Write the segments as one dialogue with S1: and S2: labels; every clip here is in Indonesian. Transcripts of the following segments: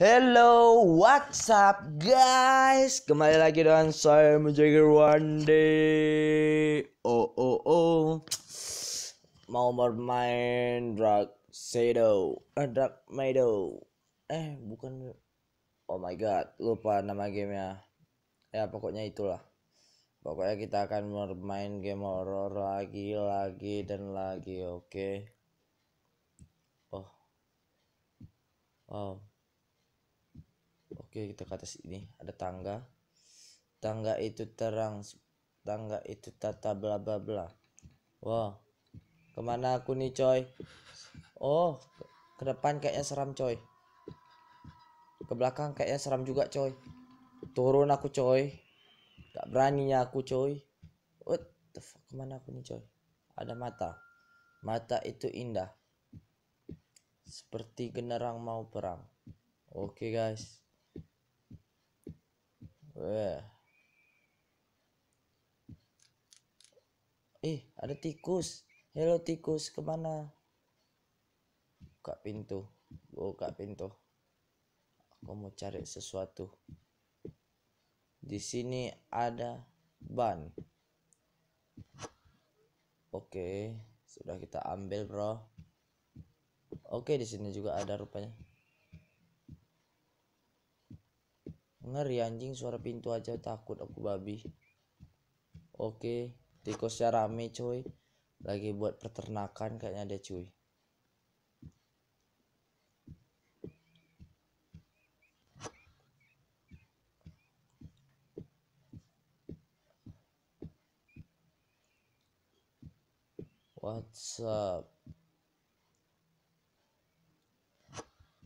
S1: Hello, what's up guys? Kembali lagi dengan saya Menjaga Day. Oh oh oh. Mau bermain drag Shadow, eh, Drug Meadow. Eh, bukan. Oh my god, lupa nama gamenya. Ya pokoknya itulah. Pokoknya kita akan bermain game horror lagi, lagi dan lagi. Oke. Okay? Oh. Wow. Oke, kita gitu, ke atas ini. Ada tangga. Tangga itu terang. Tangga itu tata bla bla bla. Wow. Kemana aku nih, coy? Oh, ke depan kayaknya seram, coy. Ke belakang kayaknya seram juga, coy. Turun aku, coy. Gak beraninya aku, coy. What the fuck? Kemana aku nih, coy? Ada mata. Mata itu indah. Seperti generang mau perang. Oke, okay, guys. Wah. Ih, ada tikus. Hello tikus, kemana? Buka pintu. Buka pintu. Aku mau cari sesuatu. Di sini ada ban. Oke, sudah kita ambil, Bro. Oke, di sini juga ada rupanya. Ngeri ya, anjing suara pintu aja takut aku babi. Oke, tikusnya rame cuy. Lagi buat peternakan kayaknya ada cuy. What's up?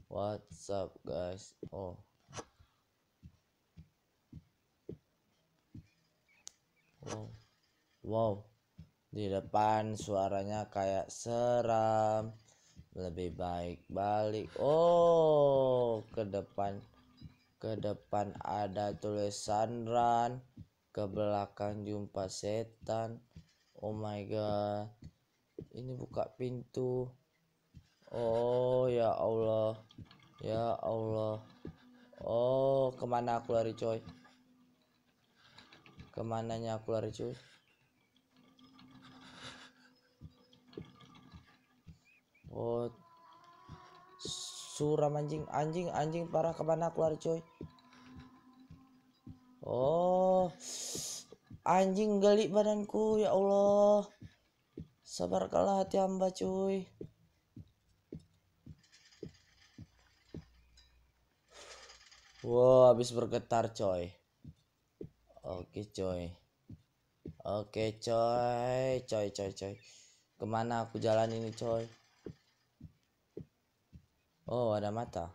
S1: What's up guys? Oh. wow oh. wow di depan suaranya kayak seram lebih baik balik oh ke depan ke depan ada tulisan run ke belakang jumpa setan oh my god ini buka pintu oh ya Allah ya Allah oh kemana aku lari coy kemananya aku lari cuy oh suram anjing anjing anjing parah kemana aku lari cuy oh anjing gelik badanku ya Allah sabar kalah hati hamba cuy Wow, habis bergetar coy. Oke coy. Oke coy, coy coy coy. Kemana aku jalan ini coy? Oh ada mata.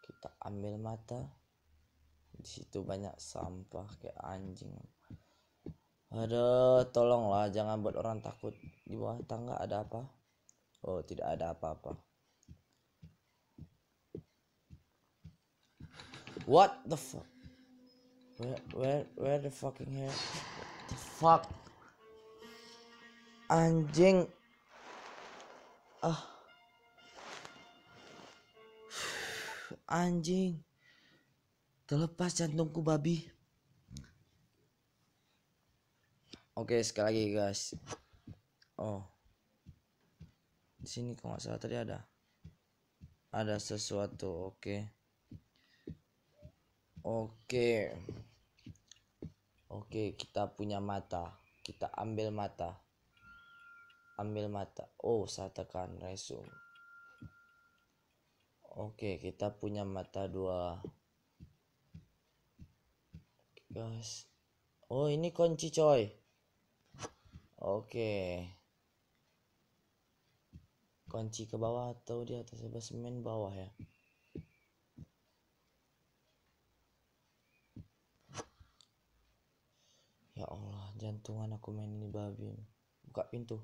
S1: Kita ambil mata. Di situ banyak sampah kayak anjing. Ada tolonglah jangan buat orang takut di bawah tangga ada apa? Oh tidak ada apa-apa. What the fuck? Where, where, where the fucking hell? The fuck? Anjing. Ah. Anjing. Terlepas jantungku babi. Oke, sekali lagi guys. Oh. Di sini kok nggak salah tadi ada ada sesuatu, oke. Okay. Oke. Okay. Oke, kita punya mata. Kita ambil mata. Ambil mata. Oh, saya tekan resume. Oke, kita punya mata dua. Guys. Oh, ini kunci coy. Oke. Kunci ke bawah atau di atas sebelah semen bawah ya. Ya Allah, jantungan aku main ini babi. Buka pintu.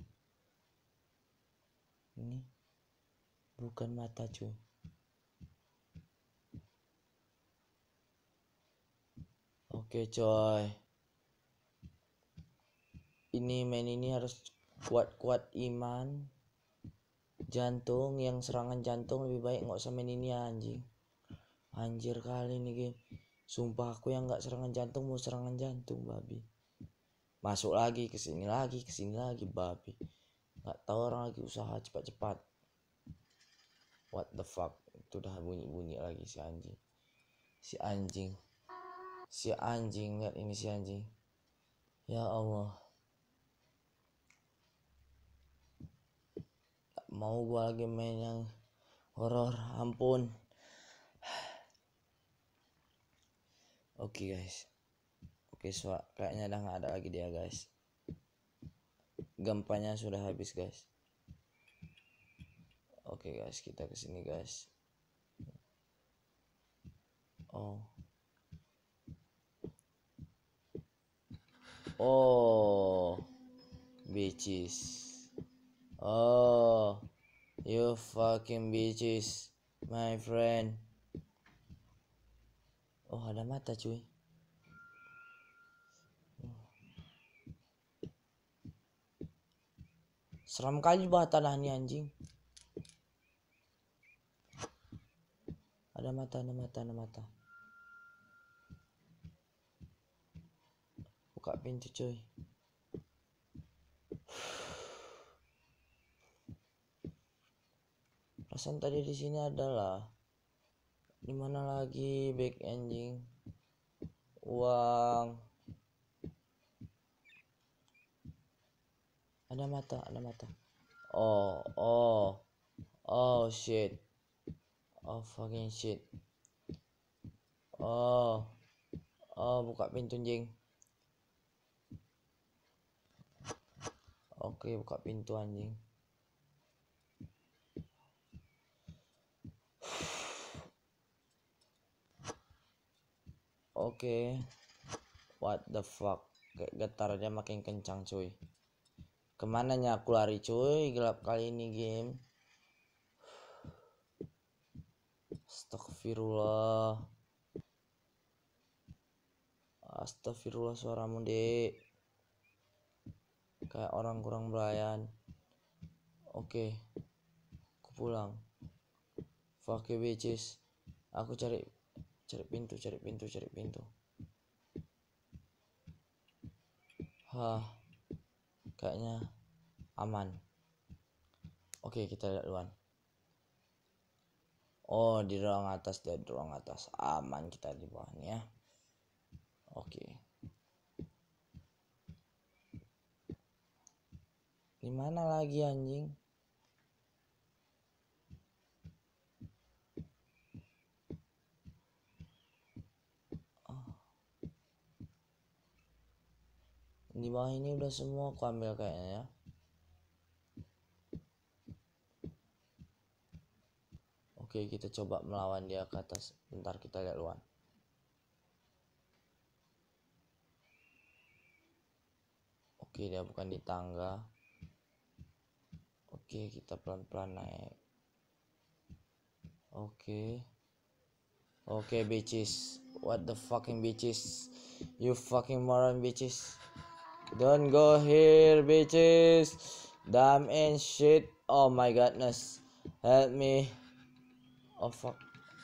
S1: Ini bukan mata cuy. Oke coy. Ini main ini harus kuat-kuat iman. Jantung yang serangan jantung lebih baik nggak usah main ini anjing. Anjir kali nih game. Sumpah aku yang nggak serangan jantung mau serangan jantung babi masuk lagi ke sini lagi ke sini lagi babi nggak tahu orang lagi usaha cepat-cepat what the fuck itu udah bunyi-bunyi lagi si anjing si anjing si anjing lihat ini si anjing ya Allah tak mau gua lagi main yang horor ampun oke okay, guys Oke, kayaknya udah nggak ada lagi dia, guys. Gempanya sudah habis, guys. Oke, guys, kita ke sini, guys. Oh. Oh. Bitches. Oh. You fucking bitches, my friend. Oh, ada mata, cuy. Seram kali bah tanah ni anjing. Ada mata, ada mata, ada mata. Buka pintu cuy. Perasaan tadi di sini adalah dimana lagi back anjing uang Ada mata, ada mata. Oh, oh. Oh shit. Oh fucking shit. Oh. Oh, buka pintu anjing. Oke, okay, buka pintu anjing. Oke. Okay. What the fuck? Getarnya makin kencang, cuy nya aku lari cuy gelap kali ini game Astagfirullah Astagfirullah suara dek Kayak orang kurang belayan Oke kupulang Aku pulang Fuck you bitches Aku cari Cari pintu cari pintu cari pintu Hah kayaknya aman oke kita lihat duluan. oh di ruang atas dan di ruang atas aman kita di bawahnya oke Gimana lagi anjing bawah ini udah semua aku ambil kayaknya ya Oke kita coba melawan dia ke atas Bentar kita lihat luar Oke dia bukan di tangga Oke kita pelan-pelan naik Oke Oke bitches What the fucking bitches You fucking moron bitches Don't go here, bitches. Damn and shit. Oh my goodness. Help me. Oh fuck.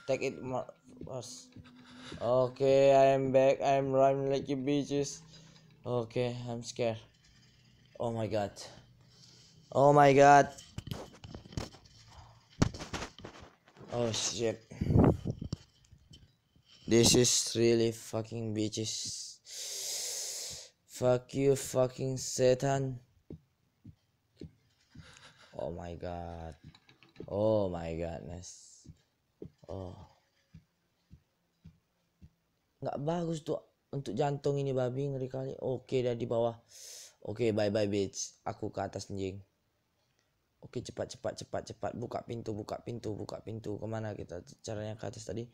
S1: Take it more first. Okay, I'm back. I'm running like you bitches. Okay, I'm scared. Oh my god. Oh my god. Oh shit. This is really fucking bitches. Fuck you fucking setan. Oh my god. Oh my godness. Oh. Nggak bagus tuh untuk jantung ini babi ngeri kali. Oke okay, dari bawah. Oke okay, bye bye bitch. Aku ke atas anjing. Oke okay, cepat cepat cepat cepat buka pintu buka pintu buka pintu kemana kita caranya ke atas tadi.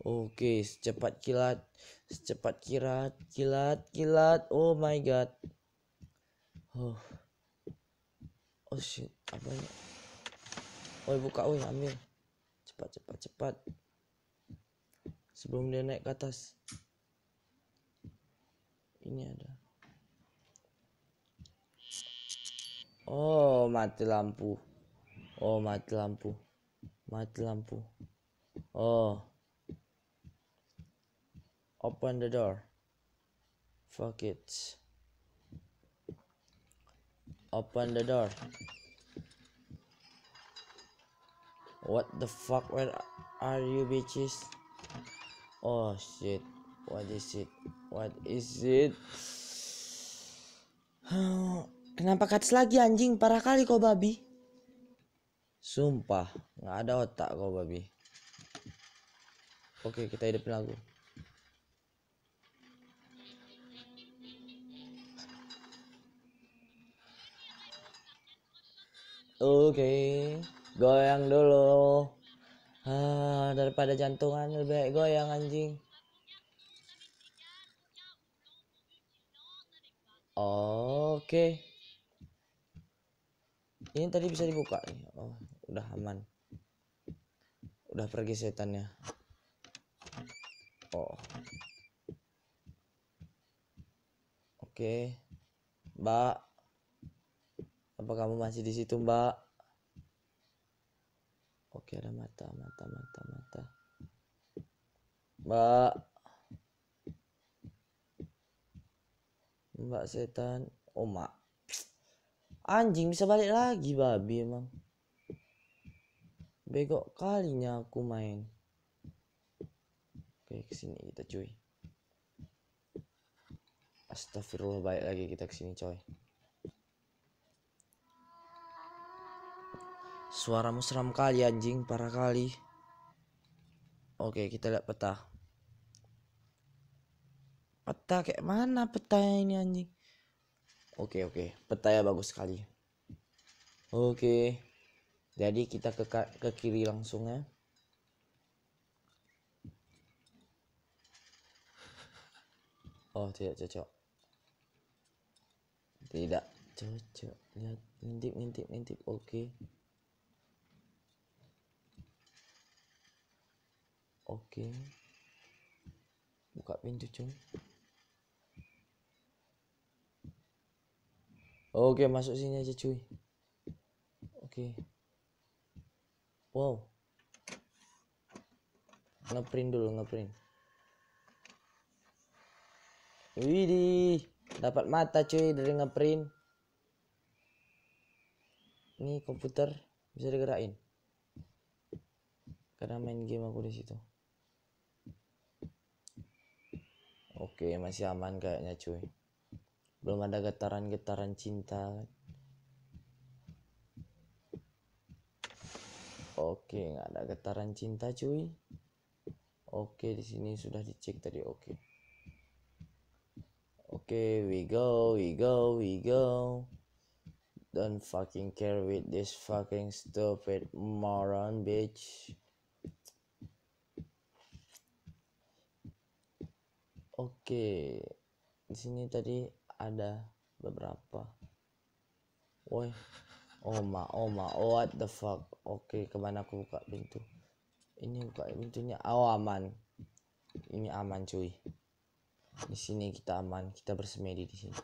S1: Oke, secepat kilat, secepat kilat, kilat, kilat. Oh my god. Oh. Oh shit, apa ini? Oi, oh, buka oi, ambil. Cepat, cepat, cepat. Sebelum dia naik ke atas. Ini ada. Oh, mati lampu. Oh, mati lampu. Mati lampu. Oh. Open the door. Fuck it. Open the door. What the fuck? Where are you bitches? Oh shit. What is it? What is it? Kenapa cuts lagi anjing? Parah kali kau babi. Sumpah, nggak ada otak kau babi. Oke, kita hidupin lagu. Oke, okay. goyang dulu. Ah, daripada jantungan lebih baik goyang anjing. Oke. Okay. Ini tadi bisa dibuka nih. Oh, udah aman. Udah pergi setannya. Oh. Oke. Okay. Mbak apa kamu masih di situ, Mbak? Oke, ada mata, mata, mata, mata. Mbak. Mbak setan. Oh, Mak. Anjing bisa balik lagi babi emang. bego kalinya aku main. Oke, sini kita cuy. Astagfirullah baik lagi kita ke sini coy. Suaramu seram kali anjing, parah kali. Oke, kita lihat peta. Peta kayak mana peta ini anjing? Oke, oke. peta ya bagus sekali. Oke. Jadi kita ke ke kiri langsung ya. Oh, tidak cocok. Tidak cocok. Lihat ngintip ngintip ngintip. Oke. Okay. oke buka pintu cuy. oke masuk sini aja cuy oke wow ngeprint dulu ngeprint Widih, dapat mata cuy dari ngeprint. Ini komputer bisa digerakin. Karena main game aku di situ. Oke, masih aman kayaknya cuy. Belum ada getaran-getaran cinta. Oke, nggak ada getaran cinta cuy. Oke, di sini sudah dicek tadi. Oke. Oke, we go, we go, we go. Don't fucking care with this fucking stupid moron bitch. Oke, di sini tadi ada beberapa. Woi, oma, oma, what the fuck? Oke, kemana aku buka pintu? Ini buka pintunya, oh aman. Ini aman cuy. Di sini kita aman, kita bersemedi di sini.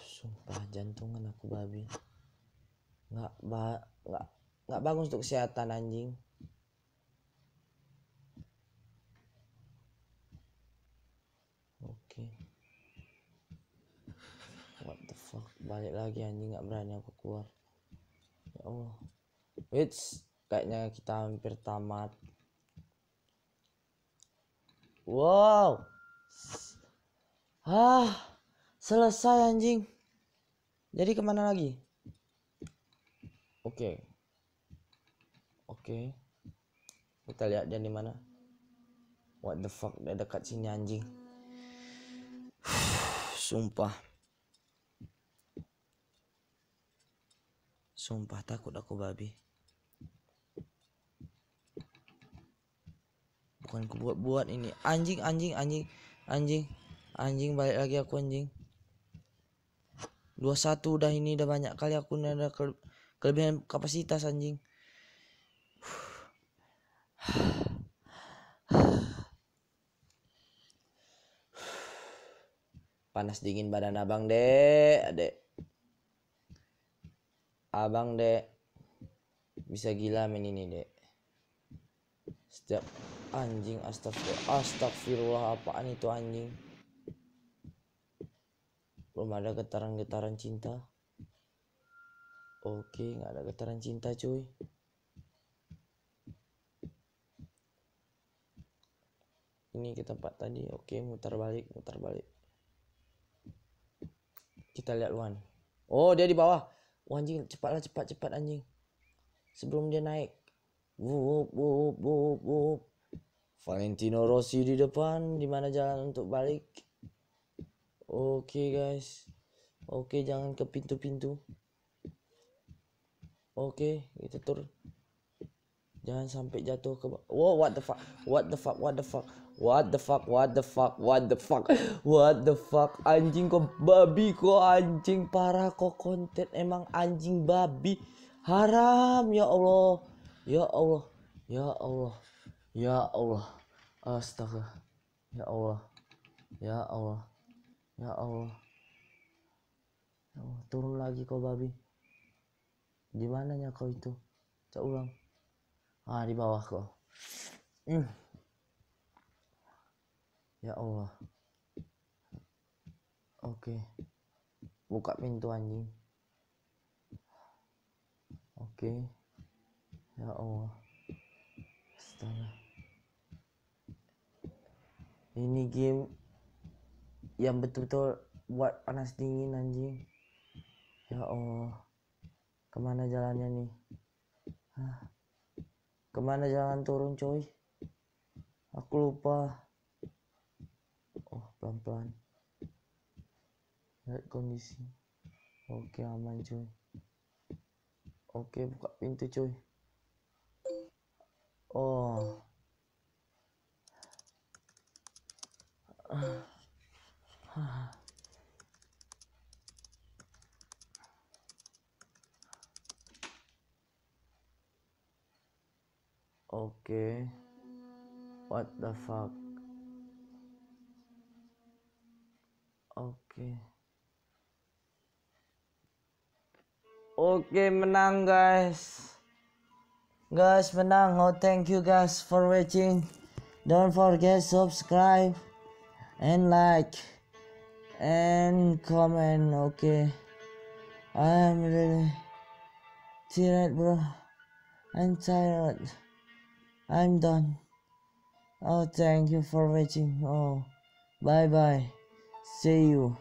S1: Sumpah jantungan aku babi. Nggak ba nggak nggak bagus untuk kesehatan anjing. fuck balik lagi anjing nggak berani aku keluar ya Allah which kayaknya kita hampir tamat wow ah selesai anjing jadi kemana lagi oke okay. oke okay. kita lihat dia di mana what the fuck dia dekat sini anjing sumpah Sumpah takut aku babi. Bukan ku buat-buat ini. Anjing, anjing, anjing, anjing, anjing balik lagi aku anjing. Dua satu udah ini udah banyak kali aku ada ke kelebihan kapasitas anjing. Panas dingin badan abang dek, adek abang dek bisa gila main ini dek setiap anjing astagfirullah astagfirullah apaan itu anjing belum ada getaran-getaran cinta oke nggak ada getaran cinta cuy ini ke tempat tadi oke mutar balik mutar balik kita lihat Luan oh dia di bawah Wah, oh, anjing cepatlah cepat cepat anjing. Sebelum dia naik. Wup wup wup wup. Valentino Rossi di depan di mana jalan untuk balik. Oke okay, guys. Oke, okay, jangan ke pintu-pintu. Oke, okay, kita tur. Jangan sampai jatuh ke Wow, what the fuck? What the fuck? What the fuck? What the fuck, what the fuck, what the fuck, what the fuck, anjing kok babi kok anjing parah kok konten emang anjing babi haram ya Allah, ya Allah, ya Allah, ya Allah, astaga, ya Allah, ya Allah, ya Allah, ya Allah. turun lagi kok babi, gimana ya kau itu, coba ulang, ah di bawah kok. Mm ya Allah oke okay. buka pintu anjing oke okay. ya Allah setelah, ini game yang betul-betul buat panas dingin anjing ya Allah kemana jalannya nih Hah. kemana jalan turun coy aku lupa oh pelan-pelan lihat kondisi oke aman cuy oke buka pintu cuy oh Oke. Okay. What the fuck? Okay. Okay, menang guys. Guys, menang. Oh, thank you guys for watching. Don't forget subscribe and like and comment, okay? I'm really tired, bro. I'm tired. I'm done. Oh, thank you for watching. Oh, bye bye. seio